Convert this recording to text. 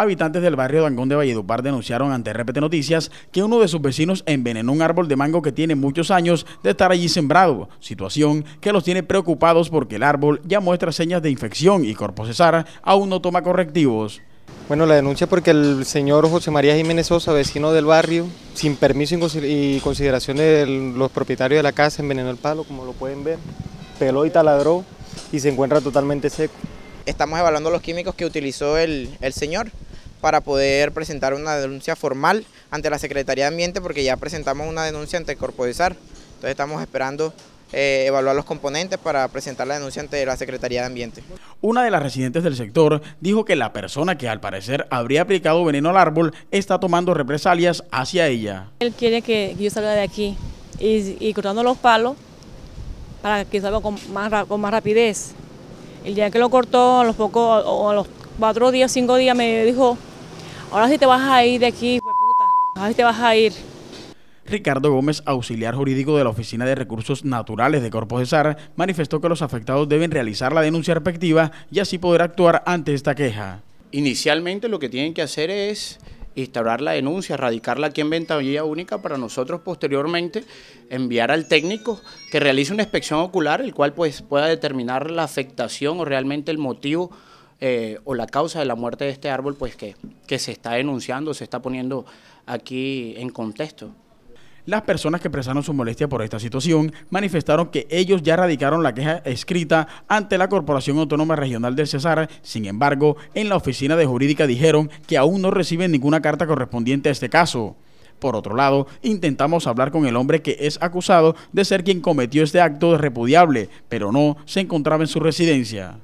Habitantes del barrio Dangón de Valledupar denunciaron ante RPT Noticias que uno de sus vecinos envenenó un árbol de mango que tiene muchos años de estar allí sembrado, situación que los tiene preocupados porque el árbol ya muestra señas de infección y cesar aún no toma correctivos. Bueno, la denuncia porque el señor José María Jiménez Sosa, vecino del barrio, sin permiso y consideración de los propietarios de la casa, envenenó el palo, como lo pueden ver, peló y taladró y se encuentra totalmente seco. Estamos evaluando los químicos que utilizó el, el señor para poder presentar una denuncia formal ante la Secretaría de Ambiente porque ya presentamos una denuncia ante el Corpo de SAR. Entonces estamos esperando eh, evaluar los componentes para presentar la denuncia ante la Secretaría de Ambiente. Una de las residentes del sector dijo que la persona que al parecer habría aplicado veneno al árbol está tomando represalias hacia ella. Él quiere que yo salga de aquí y, y cortando los palos para que salga con más, con más rapidez. El día que lo cortó, a los pocos, o a los cuatro días, cinco días, me dijo, Ahora sí te vas a ir de aquí, Ahora sí te vas a ir. Ricardo Gómez, auxiliar jurídico de la Oficina de Recursos Naturales de Corpo de manifestó que los afectados deben realizar la denuncia respectiva y así poder actuar ante esta queja. Inicialmente lo que tienen que hacer es instaurar la denuncia, radicarla aquí en ventanilla única para nosotros posteriormente enviar al técnico que realice una inspección ocular, el cual pues pueda determinar la afectación o realmente el motivo eh, o la causa de la muerte de este árbol, pues que, que se está denunciando, se está poniendo aquí en contexto. Las personas que expresaron su molestia por esta situación manifestaron que ellos ya radicaron la queja escrita ante la Corporación Autónoma Regional del Cesar. Sin embargo, en la oficina de jurídica dijeron que aún no reciben ninguna carta correspondiente a este caso. Por otro lado, intentamos hablar con el hombre que es acusado de ser quien cometió este acto repudiable, pero no se encontraba en su residencia.